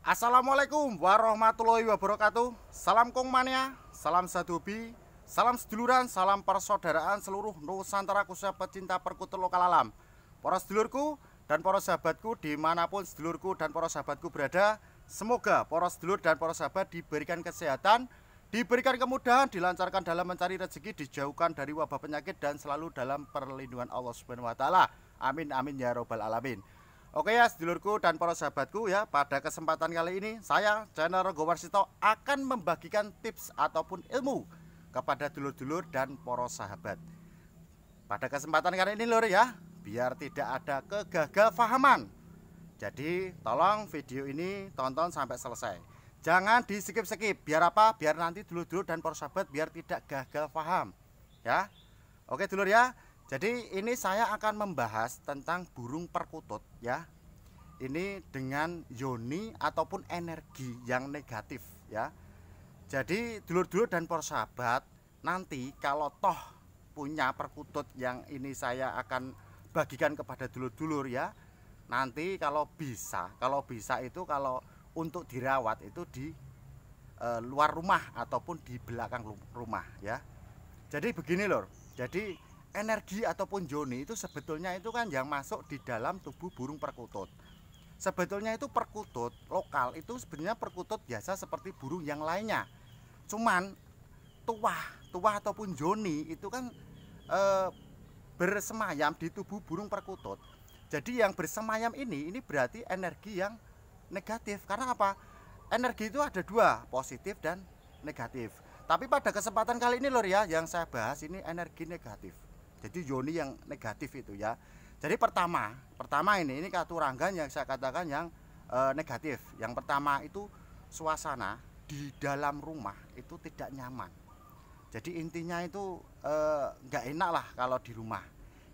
Assalamualaikum warahmatullahi wabarakatuh Salam kongmania, salam sadobi, salam seduluran, salam persaudaraan seluruh Nusantara khususnya pecinta perkutut lokal alam Para sedulurku dan para sahabatku dimanapun sedulurku dan para sahabatku berada Semoga para sedulur dan para sahabat diberikan kesehatan Diberikan kemudahan, dilancarkan dalam mencari rezeki, dijauhkan dari wabah penyakit dan selalu dalam perlindungan Allah Subhanahu wa taala. Amin amin ya robbal alamin. Oke ya sedulurku dan para sahabatku ya pada kesempatan kali ini saya channel Gowarsito Warsito akan membagikan tips ataupun ilmu kepada dulur-dulur dan para sahabat pada kesempatan kali ini lur ya biar tidak ada kegagalfahaman jadi tolong video ini tonton sampai selesai jangan di skip-skip biar apa biar nanti dulur-dulur dan para sahabat biar tidak gagal paham ya Oke dulur ya jadi ini saya akan membahas tentang burung perkutut ya. Ini dengan yoni ataupun energi yang negatif ya. Jadi dulur-dulur dan persahabat nanti kalau toh punya perkutut yang ini saya akan bagikan kepada dulur-dulur ya. Nanti kalau bisa, kalau bisa itu kalau untuk dirawat itu di e, luar rumah ataupun di belakang rumah ya. Jadi begini lor. Jadi energi ataupun joni itu sebetulnya itu kan yang masuk di dalam tubuh burung perkutut. Sebetulnya itu perkutut lokal itu sebenarnya perkutut biasa seperti burung yang lainnya. Cuman tuah, tuah ataupun joni itu kan e, bersemayam di tubuh burung perkutut. Jadi yang bersemayam ini ini berarti energi yang negatif. Karena apa? Energi itu ada dua, positif dan negatif. Tapi pada kesempatan kali ini lor ya yang saya bahas ini energi negatif. Jadi yoni yang negatif itu ya. Jadi pertama, pertama ini ini katuranggan yang saya katakan yang e, negatif. Yang pertama itu suasana di dalam rumah itu tidak nyaman. Jadi intinya itu eh, nggak e, enak lah kalau di rumah.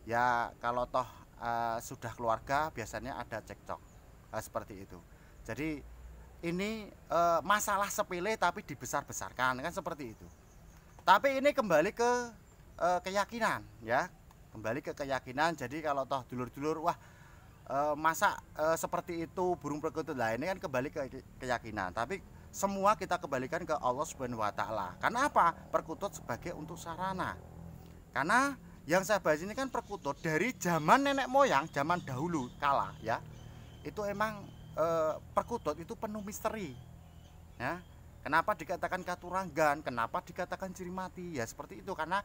Ya kalau toh e, sudah keluarga biasanya ada cekcok e, seperti itu. Jadi ini e, masalah sepele tapi dibesar-besarkan kan seperti itu. Tapi ini kembali ke e, keyakinan ya kembali ke keyakinan jadi kalau toh dulur-dulur wah e, masa e, seperti itu burung perkutut lah ini kan kembali ke keyakinan tapi semua kita kembalikan ke Allah Subhanahu wa taala. Karena apa? Perkutut sebagai untuk sarana. Karena yang saya bahas ini kan perkutut dari zaman nenek moyang, zaman dahulu kala ya. Itu emang e, perkutut itu penuh misteri. Ya. Kenapa dikatakan katuranggan? Kenapa dikatakan ciri mati? Ya seperti itu karena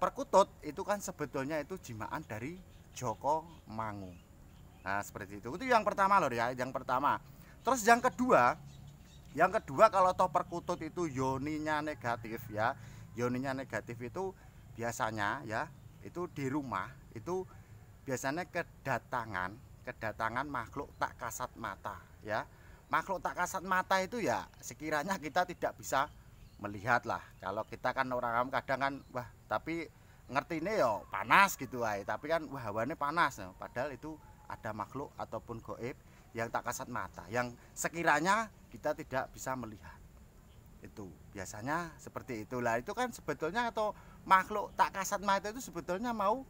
perkutut itu kan sebetulnya itu jimaan dari Joko Mangu. Nah, seperti itu. Itu yang pertama loh ya, yang pertama. Terus yang kedua, yang kedua kalau toh perkutut itu yoninya negatif ya. Yoninya negatif itu biasanya ya, itu di rumah itu biasanya kedatangan, kedatangan makhluk tak kasat mata ya. Makhluk tak kasat mata itu ya sekiranya kita tidak bisa melihat lah. Kalau kita kan orang kadang kan wah tapi ngerti ini yo ya panas gitu ay tapi kan wah hawane panas ya. padahal itu ada makhluk ataupun goib yang tak kasat mata yang sekiranya kita tidak bisa melihat itu biasanya seperti itulah itu kan sebetulnya atau makhluk tak kasat mata itu sebetulnya mau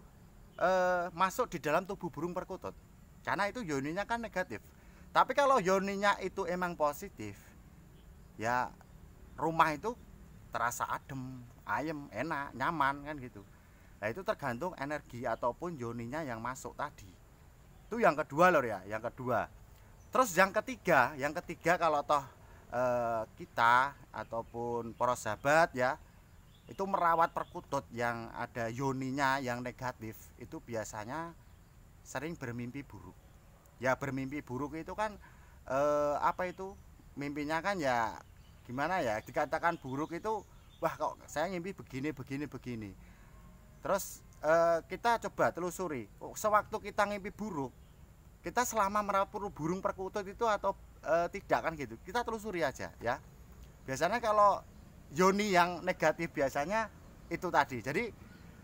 e, masuk di dalam tubuh burung perkutut karena itu yoninya kan negatif tapi kalau yoninya itu emang positif ya rumah itu terasa adem ayam enak nyaman kan gitu nah itu tergantung energi ataupun joninya yang masuk tadi itu yang kedua lor ya yang kedua terus yang ketiga yang ketiga kalau toh eh, kita ataupun para sahabat ya itu merawat perkutut yang ada yoninya yang negatif itu biasanya sering bermimpi buruk ya bermimpi buruk itu kan eh, apa itu mimpinya kan ya gimana ya dikatakan buruk itu wah kok saya ngimpi begini begini begini terus uh, kita coba telusuri oh, sewaktu kita ngimpi buruk kita selama merawat burung perkutut itu atau uh, tidak kan gitu kita telusuri aja ya biasanya kalau Yoni yang negatif biasanya itu tadi jadi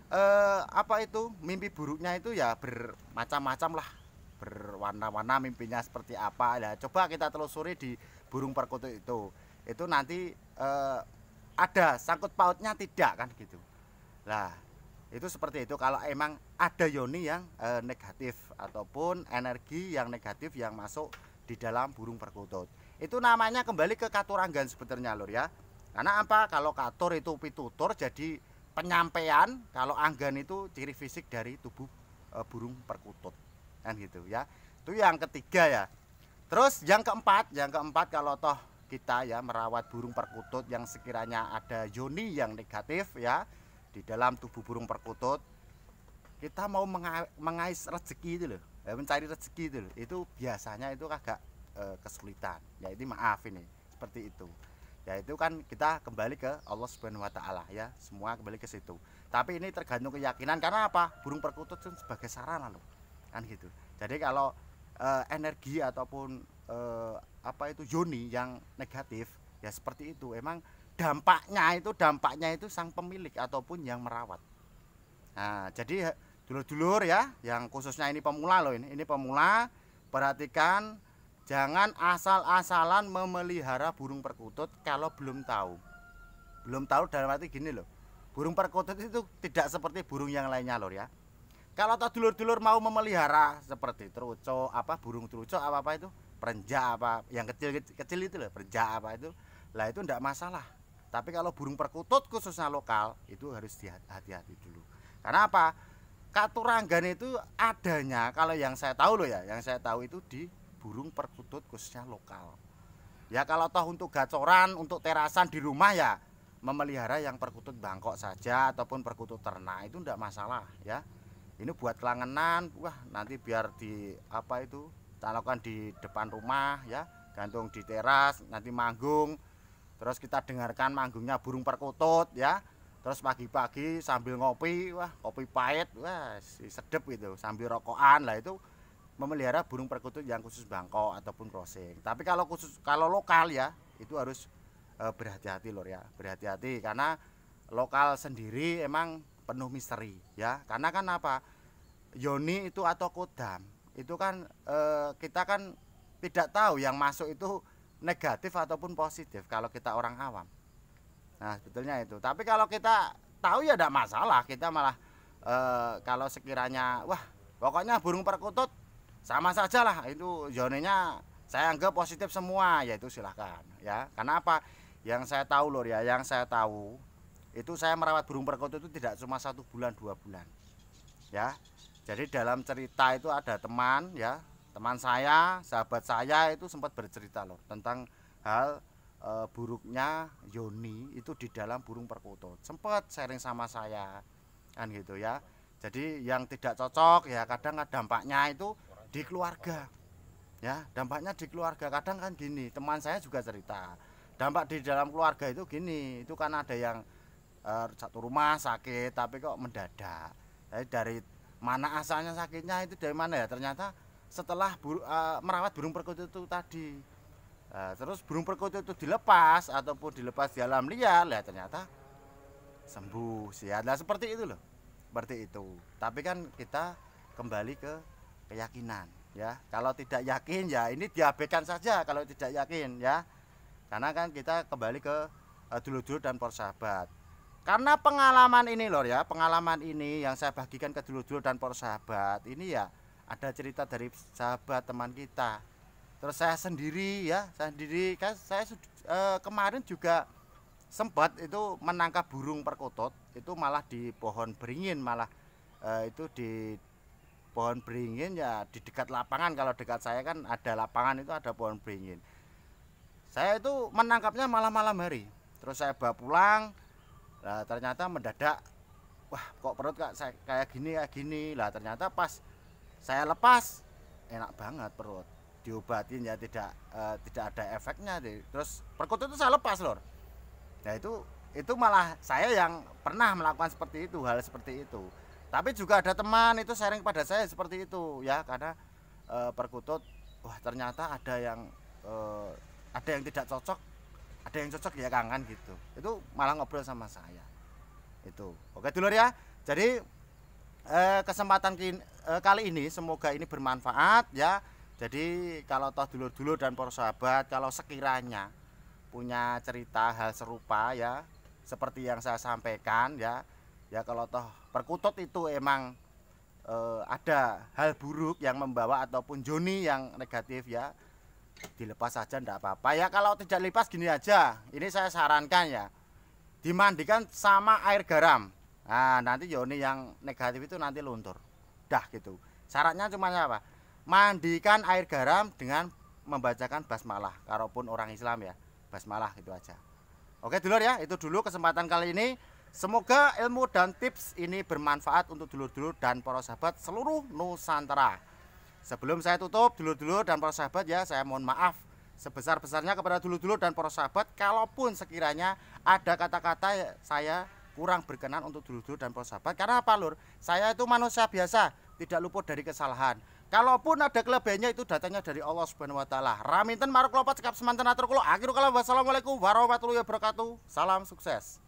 uh, apa itu mimpi buruknya itu ya bermacam-macam lah berwarna-warna mimpinya seperti apa ya coba kita telusuri di burung perkutut itu itu nanti ada sangkut pautnya tidak kan gitu lah itu seperti itu kalau emang ada yoni yang e, negatif ataupun energi yang negatif yang masuk di dalam burung perkutut itu namanya kembali ke katuranggan sebenarnya lur ya karena apa kalau katur itu pitutur jadi penyampaian kalau anggan itu ciri fisik dari tubuh e, burung perkutut kan gitu ya itu yang ketiga ya terus yang keempat yang keempat kalau toh kita ya merawat burung perkutut yang sekiranya ada yoni yang negatif ya di dalam tubuh burung perkutut kita mau mengais rezeki itu loh eh, mencari rezeki itu loh itu biasanya itu agak e, kesulitan ya ini maaf ini seperti itu ya itu kan kita kembali ke Allah Subhanahu Wa Taala ya semua kembali ke situ tapi ini tergantung keyakinan karena apa burung perkutut itu sebagai sarana loh kan gitu jadi kalau e, energi ataupun e, apa itu yoni yang negatif ya seperti itu emang dampaknya itu dampaknya itu sang pemilik ataupun yang merawat nah jadi dulur-dulur ya yang khususnya ini pemula loh ini ini pemula perhatikan jangan asal-asalan memelihara burung perkutut kalau belum tahu belum tahu dalam arti gini loh burung perkutut itu tidak seperti burung yang lainnya loh ya kalau tak dulur-dulur mau memelihara seperti terucok apa burung terucok apa apa itu perenja apa yang kecil kecil itu loh perenja apa itu lah itu tidak masalah tapi kalau burung perkutut khususnya lokal itu harus hati-hati dulu karena apa katuranggan itu adanya kalau yang saya tahu loh ya yang saya tahu itu di burung perkutut khususnya lokal ya kalau toh untuk gacoran untuk terasan di rumah ya memelihara yang perkutut bangkok saja ataupun perkutut ternak itu tidak masalah ya ini buat kelangenan wah nanti biar di apa itu kita di depan rumah ya gantung di teras nanti manggung terus kita dengarkan manggungnya burung perkutut ya terus pagi-pagi sambil ngopi wah kopi pahit wah si sedep gitu sambil rokokan lah itu memelihara burung perkutut yang khusus bangkok ataupun crossing tapi kalau khusus kalau lokal ya itu harus e, berhati-hati lor ya berhati-hati karena lokal sendiri emang penuh misteri ya karena kan apa yoni itu atau kodam itu kan e, kita kan tidak tahu yang masuk itu negatif ataupun positif kalau kita orang awam. Nah, sebetulnya itu. Tapi kalau kita tahu ya tidak masalah, kita malah e, kalau sekiranya wah, pokoknya burung perkutut sama saja lah itu zonenya saya anggap positif semua, yaitu silahkan ya. Karena apa? Yang saya tahu lor ya, yang saya tahu itu saya merawat burung perkutut itu tidak cuma satu bulan dua bulan ya jadi dalam cerita itu ada teman ya, teman saya, sahabat saya itu sempat bercerita loh tentang hal e, buruknya Yoni itu di dalam burung perkutut. Sempat sharing sama saya kan gitu ya. Jadi yang tidak cocok ya kadang dampaknya itu di keluarga. Ya, dampaknya di keluarga kadang kan gini, teman saya juga cerita. Dampak di dalam keluarga itu gini, itu kan ada yang e, satu rumah sakit tapi kok mendadak. dari mana asalnya sakitnya itu dari mana ya ternyata setelah buru, uh, eh, merawat burung perkutut itu tadi uh, terus burung perkutut itu dilepas ataupun dilepas di alam liar ya ternyata sembuh sehat nah seperti itu loh seperti itu tapi kan kita kembali ke keyakinan ya kalau tidak yakin ya ini diabaikan saja kalau tidak yakin ya karena kan kita kembali ke eh, dulu-dulu dan persahabat karena pengalaman ini lor ya, pengalaman ini yang saya bagikan ke dulu-dulu dan para sahabat. Ini ya ada cerita dari sahabat teman kita. Terus saya sendiri ya, saya sendiri kan saya eh, kemarin juga sempat itu menangkap burung perkutut itu malah di pohon beringin malah eh, itu di pohon beringin ya di dekat lapangan kalau dekat saya kan ada lapangan itu ada pohon beringin saya itu menangkapnya malam-malam hari terus saya bawa pulang lah ternyata mendadak wah kok perut kak saya, kayak gini kayak gini lah ternyata pas saya lepas enak banget perut diobatin ya tidak e, tidak ada efeknya deh. terus perut itu saya lepas lor nah itu itu malah saya yang pernah melakukan seperti itu hal seperti itu tapi juga ada teman itu sharing pada saya seperti itu ya karena e, perkutut wah ternyata ada yang e, ada yang tidak cocok ada yang cocok ya kangen gitu itu malah ngobrol sama saya itu oke dulur ya jadi eh, kesempatan kini, eh, kali ini semoga ini bermanfaat ya jadi kalau toh dulur-dulur dan para sahabat kalau sekiranya punya cerita hal serupa ya seperti yang saya sampaikan ya ya kalau toh perkutut itu emang eh, ada hal buruk yang membawa ataupun joni yang negatif ya dilepas saja tidak apa-apa ya kalau tidak lepas gini aja ini saya sarankan ya dimandikan sama air garam nah nanti yoni yang negatif itu nanti luntur dah gitu syaratnya cuma apa mandikan air garam dengan membacakan basmalah kalaupun orang Islam ya basmalah itu aja oke dulur ya itu dulu kesempatan kali ini semoga ilmu dan tips ini bermanfaat untuk dulur-dulur dan para sahabat seluruh Nusantara Sebelum saya tutup dulur-dulur dan para sahabat ya, saya mohon maaf sebesar-besarnya kepada dulur-dulur dan para sahabat kalaupun sekiranya ada kata-kata ya, saya kurang berkenan untuk dulur-dulur dan para sahabat. Karena apa, Lur? Saya itu manusia biasa, tidak luput dari kesalahan. Kalaupun ada kelebihannya itu datanya dari Allah Subhanahu wa taala. Raminten maruk lopat cekap semanten atur kula. Akhirul kalam wassalamualaikum warahmatullahi wabarakatuh. Salam sukses.